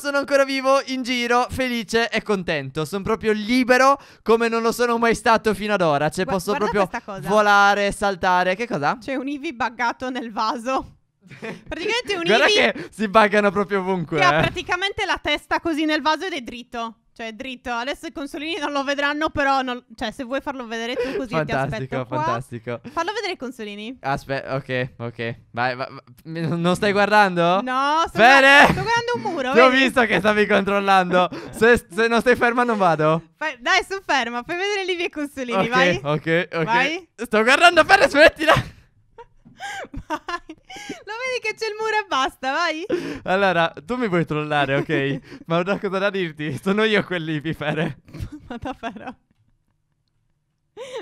Sono ancora vivo, in giro, felice e contento. Sono proprio libero come non lo sono mai stato fino ad ora. Cioè, Gua- posso proprio volare, saltare. Che cosa? C'è un Eevee buggato nel vaso. Praticamente un Guarda Eevee che si buggano proprio ovunque. che ha eh. praticamente la testa così nel vaso ed è dritto. Cioè, dritto, adesso i consolini non lo vedranno, però... Non... Cioè, se vuoi farlo vedere tu così fantastico, Fantastico, Fallo vedere i consolini. Aspetta, ok, ok. Vai, vai, vai, Non stai guardando? No, sto, Bene. Guardando, sto guardando un muro, Ti ho visto che stavi controllando. se, se, non stai ferma non vado. Vai, dai, sono ferma, fai vedere lì i miei consolini, okay, vai. Ok, ok, Vai. Sto guardando, Fede, smettila! Vai. Lo vedi che c'è il muro e basta, vai. Allora, tu mi vuoi trollare, ok? Ma ho una cosa da dirti. Sono io quelli quell'ipifere. Ma davvero?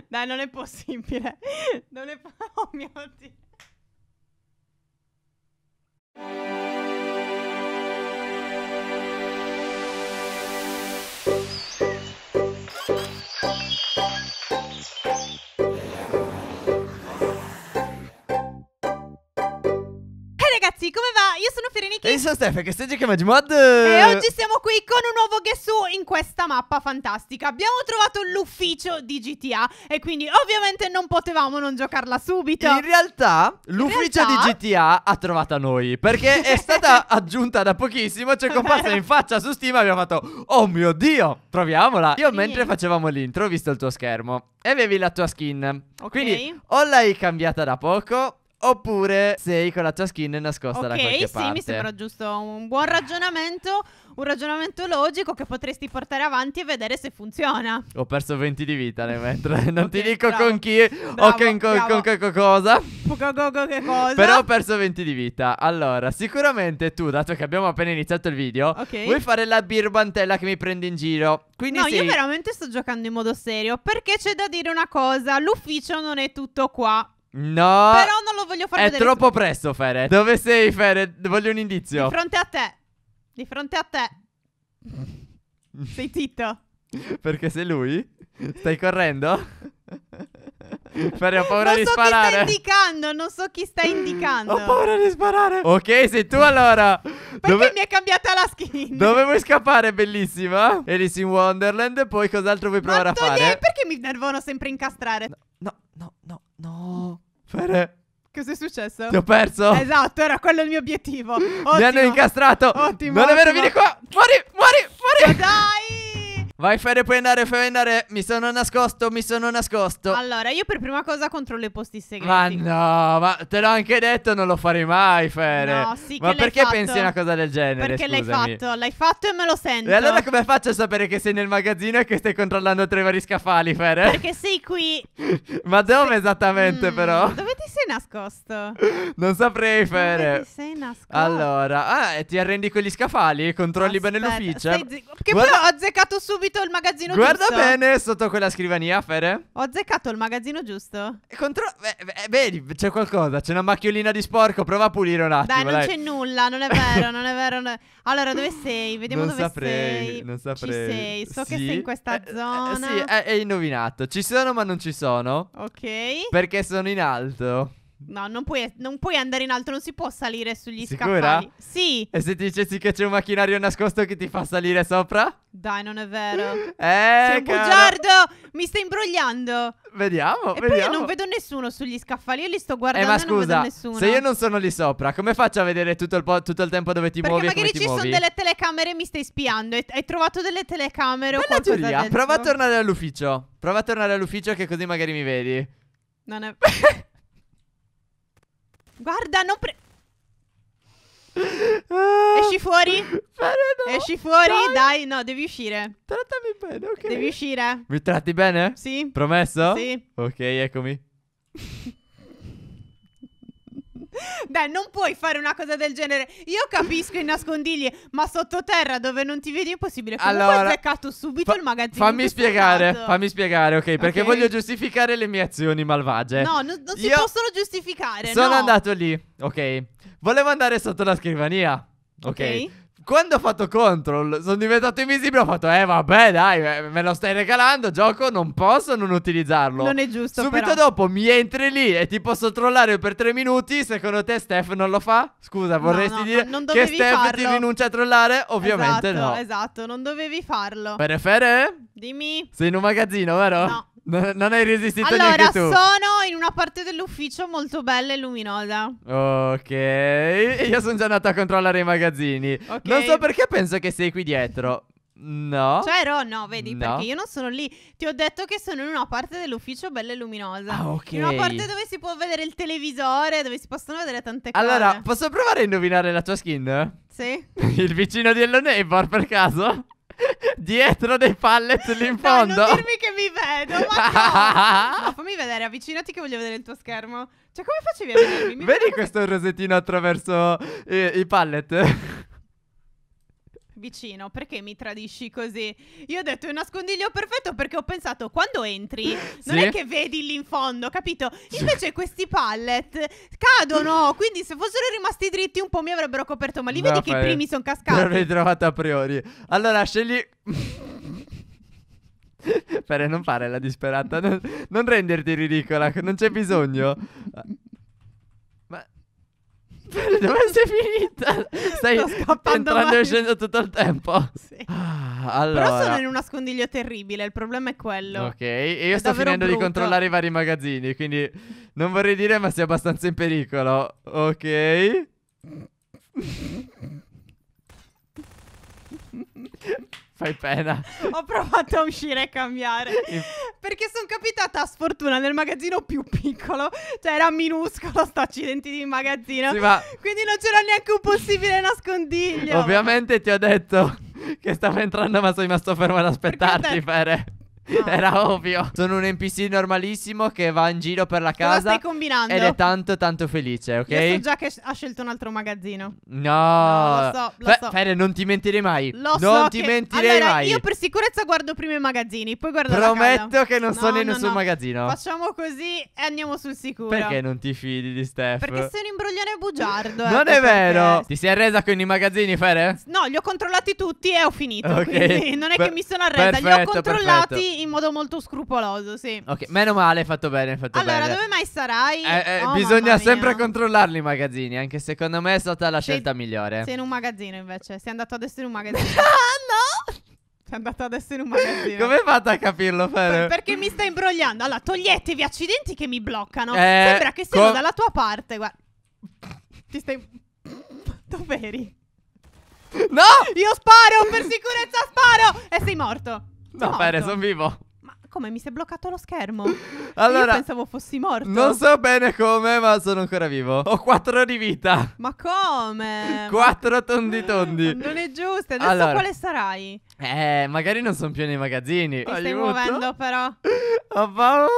Dai, non è possibile. Non è... Po- oh mio Dio. sono Steph che sto giocando di mod E eh. oggi siamo qui con un nuovo Gesù in questa mappa fantastica Abbiamo trovato l'ufficio di GTA E quindi ovviamente non potevamo non giocarla subito In realtà l'ufficio realtà... di GTA ha trovato noi Perché è stata aggiunta da pochissimo Cioè comparsa in faccia su Steam abbiamo fatto Oh mio Dio, proviamola Io mentre facevamo l'intro ho visto il tuo schermo E avevi la tua skin okay. Quindi o l'hai cambiata da poco Oppure sei con la tua skin nascosta okay, da qualche sì, parte. Ok, sì, mi sembra giusto un buon ragionamento, un ragionamento logico che potresti portare avanti e vedere se funziona. Ho perso 20 di vita nel mentre, non okay, ti dico bravo. con chi bravo, o con, con, con, con cosa. che cosa. Però ho perso 20 di vita. Allora, sicuramente tu, dato che abbiamo appena iniziato il video, okay. vuoi fare la birbantella che mi prende in giro. Quindi no, sei... io veramente sto giocando in modo serio, perché c'è da dire una cosa, l'ufficio non è tutto qua. No. Però non lo voglio fare È vedere. È troppo presto, Fere. Dove sei, Fere? Voglio un indizio. Di fronte a te. Di fronte a te. sei zitto. Perché sei lui? Stai correndo? Fere, ho paura non di sparare. Non so chi sta indicando, non so chi sta indicando. Ho paura di sparare. Ok, sei tu allora. Perché Dove... mi è cambiata la skin? Dove vuoi scappare, bellissima? Alice in Wonderland, poi cos'altro vuoi provare a fare? Ma perché mi nervono sempre incastrare? No, no, no, no. No. Fere. Cos'è successo? Ti ho perso. Esatto, era quello il mio obiettivo. Ottimo. Mi hanno incastrato. Ottimo. Non è vero, vieni qua. Muori, muori, muori. Ma dai. Vai Fede, puoi andare, fai andare. Mi sono nascosto, mi sono nascosto. Allora, io per prima cosa controllo i posti segreti. Ma no, ma te l'ho anche detto, non lo farei mai, Fede. No, sì, ma perché fatto... pensi una cosa del genere? Perché scusami. l'hai fatto, l'hai fatto e me lo sento. E allora come faccio a sapere che sei nel magazzino e che stai controllando tre vari scaffali, Fede? Perché sei qui. ma dove Se... esattamente, mm, però? Dove sei nascosto? Non saprei fare. Dove ti sei nascosto? Allora, ah, ti arrendi con gli scaffali? Controlli Aspetta, bene l'ufficio. che guarda... poi ho azzeccato subito il magazzino guarda giusto. Guarda bene sotto quella scrivania, Fere. Ho azzeccato il magazzino giusto. Contro- eh, eh, eh, vedi, c'è qualcosa. C'è una macchiolina di sporco. Prova a pulire un attimo. Dai, non dai. c'è nulla. Non è vero, non è vero. Non Allora, dove sei? Vediamo non dove saprei, sei. Non saprei. Ci sei. So sì. che sei in questa eh, eh zona. Eh, sì, è, è indovinato. Ci sono, ma non ci sono. Ok. Perché sono in alto. No, non puoi, non puoi, andare in alto, non si può salire sugli Sicura? scaffali. Sì. E se ti dicessi che c'è un macchinario nascosto che ti fa salire sopra? Dai, non è vero. Eh, Sei un bugiardo, mi stai imbrogliando. Vediamo, e vediamo. poi io non vedo nessuno sugli scaffali, io li sto guardando eh, ma scusa, se io non sono lì sopra, come faccio a vedere tutto il, po- tutto il tempo dove ti Perché muovi Perché magari ci sono delle telecamere e mi stai spiando, hai, trovato delle telecamere Bella o qualcosa teoria, prova a tornare all'ufficio. Prova a tornare all'ufficio che così magari mi vedi. Non è... Guarda, non pre... Ah, Esci fuori? Bene, no. Esci fuori? Dai. Dai. no, devi uscire. Trattami bene, ok. Devi uscire. Mi tratti bene? Sì. Promesso? Sì. Ok, eccomi. Beh, non puoi fare una cosa del genere. Io capisco i nascondigli, ma sottoterra dove non ti vedi è impossibile. Comunque allora, ho beccato subito fa- il magazzino. Fammi spiegare, fammi spiegare, ok? Perché okay. voglio giustificare le mie azioni malvagie. No, non, non si Io possono giustificare. Sono no. andato lì, ok? Volevo andare sotto la scrivania. Ok. okay. Quando ho fatto control, sono diventato invisibile. Ho fatto, eh, vabbè, dai, me lo stai regalando. Gioco, non posso non utilizzarlo. Non è giusto. Subito però. dopo mi entri lì e ti posso trollare per tre minuti. Secondo te, Steph non lo fa? Scusa, vorresti no, dire no, che Steph farlo. ti rinuncia a trollare? Ovviamente esatto, no. Esatto, non dovevi farlo. Per fare? Dimmi. Sei in un magazzino, vero? No non hai resistito allora, sono in una parte dell'ufficio molto bella e luminosa. Ok. Io sono già andato a controllare i magazzini. Okay. Non so perché penso che sei qui dietro. No. C'ero? Cioè, no, vedi, no. perché io non sono lì. Ti ho detto che sono in una parte dell'ufficio bella e luminosa. Ah, ok. In una parte dove si può vedere il televisore, dove si possono vedere tante cose. Allora, posso provare a indovinare la tua skin? Sì. il vicino di Hello Neighbor, per caso? Dietro dei pallet lì in fondo. Dai, non dirmi che mi vedo. Ma no. no, fammi vedere, avvicinati che voglio vedere il tuo schermo. Cioè, come facevi a vedermi? Mi Vedi vedo... questo rosettino attraverso i, eh, i pallet? vicino, perché mi tradisci così? Io ho detto è un nascondiglio perfetto perché ho pensato quando entri non Sì. è che vedi lì in fondo, capito? Invece questi pallet cadono, quindi se fossero rimasti dritti un po' mi avrebbero coperto, ma li vedi che i primi sono cascati. Non l'hai trovata a priori. Allora, scegli... Per non fare la disperata, non, non renderti ridicola, non c'è bisogno. Dove sei finita? Stai entrando e uscendo tutto il tempo. Sì. Ah, allora. Però sono in un nascondiglio terribile, il problema è quello. Ok, e io è sto finendo brutto. di controllare i vari magazzini, quindi non vorrei dire ma sei abbastanza in pericolo. Ok. Fai pena. Ho provato a uscire e cambiare. Perché sono capitata a sfortuna nel magazzino più piccolo. Cioè era minuscolo sto accidenti di magazzino. Sì, ma... Quindi non c'era neanche un possibile nascondiglio. Ovviamente ti ho detto che stavo entrando ma sono rimasto fermo ad aspettarti, Fere. Ah. Era ovvio. Sono un NPC normalissimo che va in giro per la casa. Cosa stai combinando? Ed è tanto, tanto felice, ok? Io so già che ha scelto un altro magazzino. No, no lo so. Lo F so. Fede, non ti mentirei mai. Lo non so. Non ti che... mentirei allora, mai. Io per sicurezza guardo prima i magazzini, poi guardo Prometto che non no, sono in nessun no. magazzino. Facciamo così e andiamo sul sicuro. Perché non ti fidi di Steph? Perché sei un imbroglione bugiardo. non ecco, è vero. Perché... Ti sei arresa con i magazzini, Fede? No, li ho controllati tutti e ho finito. Ok. non è per che mi sono arresa, perfetto, li ho controllati. Perfetto in modo molto scrupoloso, sì. Ok, meno male, fatto bene, fatto allora, bene. dove mai sarai? Eh, eh, oh, bisogna sempre controllarli i magazzini, anche secondo me è stata la sei, scelta migliore. Sei in un magazzino invece, sei andato adesso in un magazzino. ah, no! Sei andato adesso in un magazzino. Come fate a capirlo, Fede? Perché mi sta imbrogliando. Allora, toglietevi accidenti che mi bloccano. Eh, Sembra che siano dalla tua parte, guarda. Ti stai... Dove eri? No! Io sparo, per sicurezza sparo! E sei morto. No, Pere, sono vivo come mi si è bloccato lo schermo? allora, Io pensavo fossi morto. Non so bene come, ma sono ancora vivo. Ho quattro di vita. Ma come? Quattro tondi tondi. non è giusto. Adesso allora, quale sarai? Eh, magari non sono più nei magazzini. Ti stai muovendo però. Ho paura.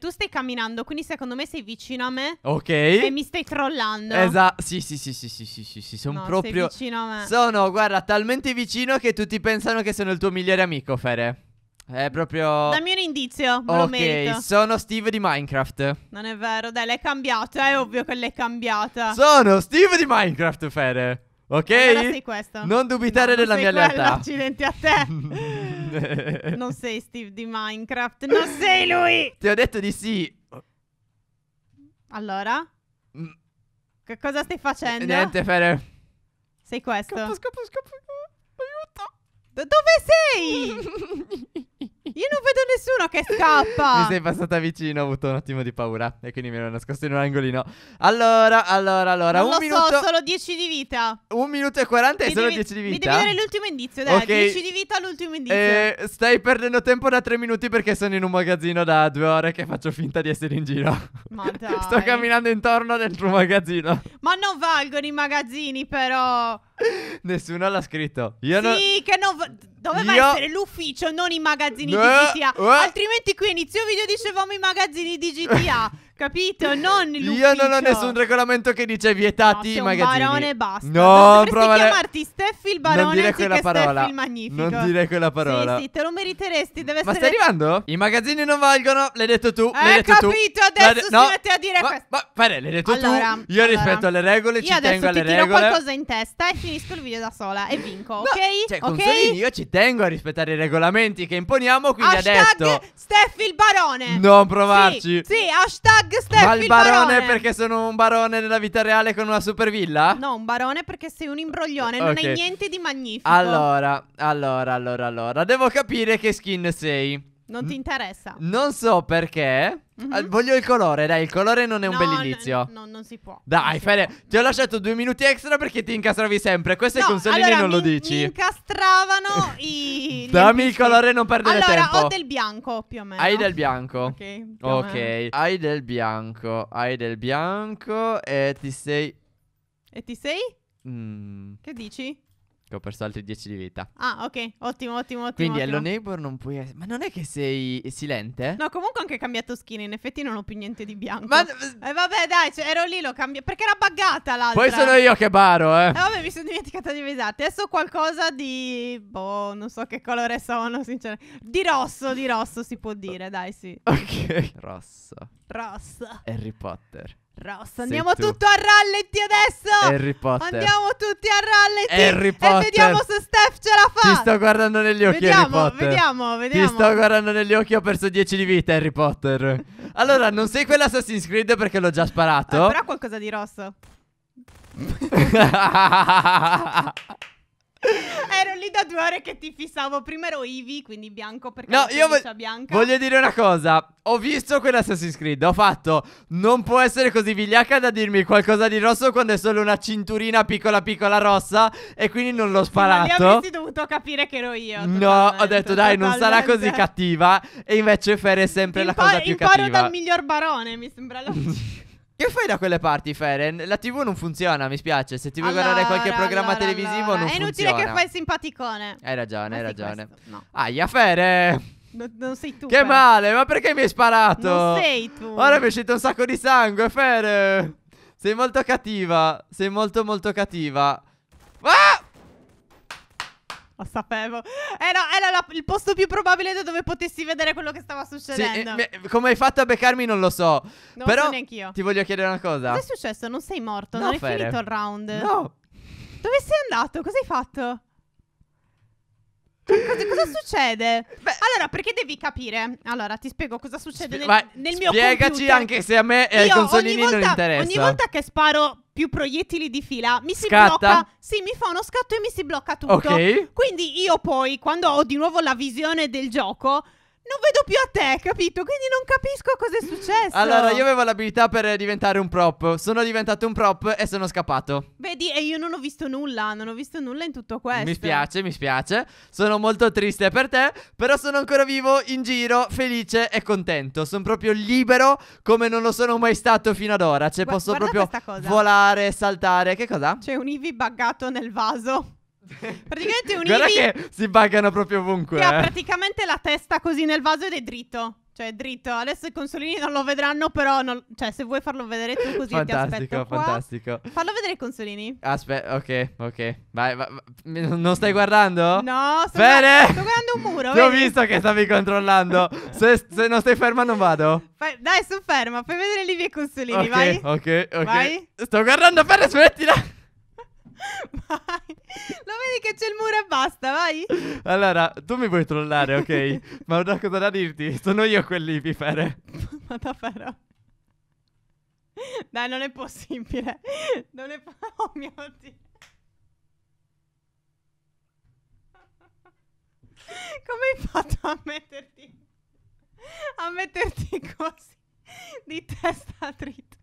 Tu stai camminando, quindi secondo me sei vicino a me. Ok. E mi stai trollando. Esatto. Sì, sì, sì, sì, sì, sì, sì, sì. Sono no, proprio. Sei vicino a me. Sono, guarda, talmente vicino che tutti pensano che sono il tuo migliore amico, Fere. È proprio. Dammi un indizio. Me ok, lo sono Steve di Minecraft. Non è vero, dai, l'hai cambiata. È ovvio che l'hai cambiata. Sono Steve di Minecraft, Fede. Ok? Allora non dubitare no, della non mia quella, lealtà. Accidenti a te. non sei Steve di Minecraft. Non sei lui. Ti ho detto di sì. Allora? Mm. Che cosa stai facendo? Niente, Fede. Sei questo. Scappa, scappa, scappa. Aiuto. dove sei? Io non vedo nessuno che scappa. Mi sei passata vicino, ho avuto un attimo di paura. E quindi mi ero nascosto in un angolino. Allora, allora, allora. Non un lo minuto... so, solo 10 di vita. Un minuto e 40 e solo 10 di vita. Mi devi dare l'ultimo indizio, dai. Okay. 10 di vita, l'ultimo indizio. Eh, stai perdendo tempo da 3 minuti perché sono in un magazzino da 2 ore che faccio finta di essere in giro. Ma dai. Sto camminando intorno dentro un magazzino. Ma non valgono i magazzini, però. Nessuno l'ha scritto. Io sì, non... che non... Doveva io... essere l'ufficio, non i magazzini no. di GTA. Uh. Altrimenti qui inizio video dicevamo i magazzini di GTA. Capito? Non l'ufficio. Io non ho nessun regolamento che dice vietati no, magazzini. barone e basta. No, no a chiamarti Steffi il barone non dire quella parola. Steffi il magnifico. Non dire quella parola. Sì, sì, te lo meriteresti, deve ma essere Ma stai arrivando? I magazzini non valgono, l'hai detto tu, l'hai eh, detto capito, tu. capito, adesso de... no. si a dire ma, questo. Ma Fede, l'hai detto allora, tu. Io allora, rispetto alle regole, ci tengo alle regole. Io adesso ti tiro qualcosa in testa e finisco il video da sola e vinco, no, ok? Cioè, okay? Consolini, io ci tengo a rispettare i regolamenti che imponiamo, quindi Hashtag adesso Steffi il barone. Non provarci. Sì, sì hashtag Steph, Ma il, il barone, perché sono un barone nella vita reale con una supervilla? No, un barone perché sei un imbroglione, okay. non hai niente di magnifico. Allora, allora, allora, allora, devo capire che skin sei. Non ti interessa. Non so perché. Mm-hmm. Voglio il colore, dai, il colore non è un No, bell'inizio. No, no, non si può. Dai, Fede, ti ho lasciato due minuti extra perché ti incastravi sempre. Questo è No, consolini allora, non lo mi- dici. Mi incastravano i. Dammi il colore e non perdere allora, tempo. ho del bianco più o meno. Hai del bianco. Ok. più meno. hai del bianco, hai del bianco e ti sei... E ti sei? Mm. Che dici? Che ho perso altri 10 di vita. Ah, ok. Ottimo, ottimo, ottimo. Quindi ottimo. Hello Neighbor non puoi. essere. ma non è che sei silente? No, comunque ho anche cambiato skin. In effetti non ho più niente di bianco. Ma. Eh, vabbè, dai, cioè, ero lì, l'ho cambiato. Perché era buggata l'altra. Poi sono io che baro, eh. Eh, vabbè, mi sono dimenticata di pesate. Adesso qualcosa di. Boh, non so che colore sono, sinceramente. Di rosso, di rosso si può dire, dai, sì. Ok. Rosso. Rossa. Harry Potter. Rossa, andiamo tutti a ralletti adesso! Harry Potter. Andiamo tutti a ralletti! Harry Potter. E vediamo se Steph ce la fa! Ti sto guardando negli occhi, vediamo, Harry Potter. Vediamo, vediamo, Ti sto guardando negli occhi, ho perso 10 di vita, Harry Potter. allora, non sei quell'Assassin's Creed perché l'ho già sparato. Eh, però qualcosa di rosso. Ero lì da due ore che ti fissavo. Prima ero Ivi, quindi bianco perché no, io vo- bianca. voglio dire una cosa. Ho visto quell'Assassin's Creed, ho fatto. Non può essere così vigliacca da dirmi qualcosa di rosso quando è solo una cinturina piccola piccola rossa. E quindi non l'ho sparato. Ma avresti dovuto capire che ero io. No, ho detto dai, non sarà così cattiva. E invece Fer è sempre Impar- la cosa più cattiva. Imparo dal miglior barone, mi sembra la. Che fai da quelle parti, Feren? La TV non funziona, mi spiace. Se ti vuoi allora, guardare qualche programma allora, televisivo, non funziona. È inutile che fai il simpaticone. Hai ragione, hai ragione. no. Aia, Feren. No, non sei tu. Che eh. male, ma perché mi hai sparato? Non sei tu. Ora mi è uscito un sacco di sangue, Fere. Sei molto cattiva. Sei molto, molto cattiva. Ah! Lo sapevo. Era, eh, era la, il posto più probabile da dove potessi vedere quello che stava succedendo. Sì, eh, come hai fatto a beccarmi non lo so. Non Però lo so neanch'io. Ti voglio chiedere una cosa. Cosa è successo? Non sei morto? No, non è finito il round? No. Dove sei andato? Cosa hai fatto? cosa, cosa, succede? Beh, allora, perché devi capire? Allora, ti spiego cosa succede sp- nel, nel mio spiegaci anche se a me e ai consolini non interessa. Ogni volta che sparo più proiettili di fila, mi si Scatta. blocca. Sì, mi fa uno scatto e mi si blocca tutto. Ok. Quindi io poi, quando ho di nuovo la visione del gioco, non vedo più a te, capito? Quindi non capisco cosa è successo. Allora, io avevo l'abilità per diventare un prop. Sono diventato un prop e sono scappato. Vedi, e io non ho visto nulla. Non ho visto nulla in tutto questo. Mi spiace, mi spiace. Sono molto triste per te. Però sono ancora vivo, in giro, felice e contento. Sono proprio libero come non lo sono mai stato fino ad ora. Cioè, Gua posso proprio volare, saltare. Che cosa? C'è un Ivi buggato nel vaso. Praticamente un Guarda Eevee che si buggano proprio ovunque. Che eh. ha praticamente la testa così nel vaso ed è dritto. Cioè, dritto. Adesso i consolini non lo vedranno, però. Non... Cioè, se vuoi farlo vedere tu così fantastico, ti aspetto. Fantastico, fantastico. Fallo vedere i consolini. Aspetta, ok, ok. Vai, vai, vai, Non stai guardando? No, sto, Bene. Guardando, sto guardando un muro. Ti ho visto che stavi controllando. se, se, non stai ferma, non vado. Vai, dai, sono ferma. Fai vedere lì i consolini, okay, vai. Ok, ok. Vai. Sto guardando, Fede, smettila. vai. Lo vedi che c'è il muro e basta, vai. Allora, tu mi vuoi trollare, ok? Ma ho una cosa da dirti, sono io quelli, quell'ipifere. Ma da però. Dai, non è possibile. Non è possibile. Oh mio Dio. Come hai fatto a metterti a metterti così di testa dritta?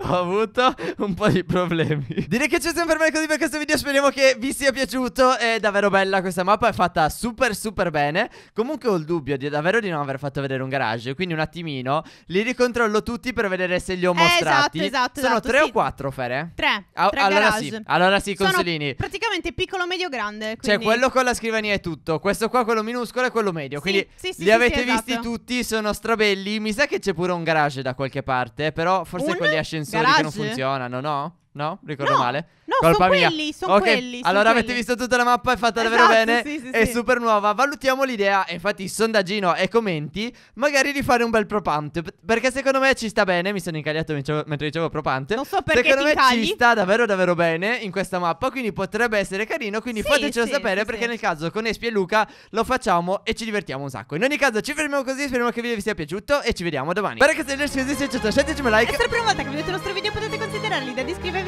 Ho avuto un po' di problemi Direi che ci siamo per me così per questo video Speriamo che vi sia piaciuto È davvero bella questa mappa È fatta super super bene Comunque ho il dubbio di, davvero di non aver fatto vedere un garage Quindi un attimino Li ricontrollo tutti per vedere se li ho eh, mostrati Esatto esatto Sono esatto, tre sì. o quattro Fere? Tre, ah, tre allora garage. sì Allora sì consolini Sono praticamente piccolo medio grande cioè, quindi... Cioè quello con la scrivania è tutto Questo qua quello minuscolo e quello medio Quindi sì, sì, li avete visti esatto. tutti Sono strabelli Mi sa che c'è pure un garage da qualche parte Però forse un... quegli ascensori garage? che non funzionano, no? No? Ricordo no, male? No, sono mia. quelli, sono okay. quelli. Son allora quelli. avete visto tutta la mappa, è fatta davvero esatto, bene. Sì, sì, è sì. super nuova. Valutiamo l'idea. infatti, sondaggino e commenti. Magari di fare un bel propante. Perché secondo me ci sta bene. Mi sono incagliato mentre dicevo propante. Non so perché. Secondo me incagli. ci sta davvero, davvero bene in questa mappa. Quindi potrebbe essere carino. Quindi fatecelo sapere. perché nel caso con Espi e Luca lo facciamo e ci divertiamo un sacco. In ogni caso, ci fermiamo così. Speriamo che il video vi sia piaciuto. E ci vediamo domani. Perché se il video vi è piaciuto, lasciateci un like. E se è la prima volta che vedete il nostro video, potete considerare l'idea di iscrivervi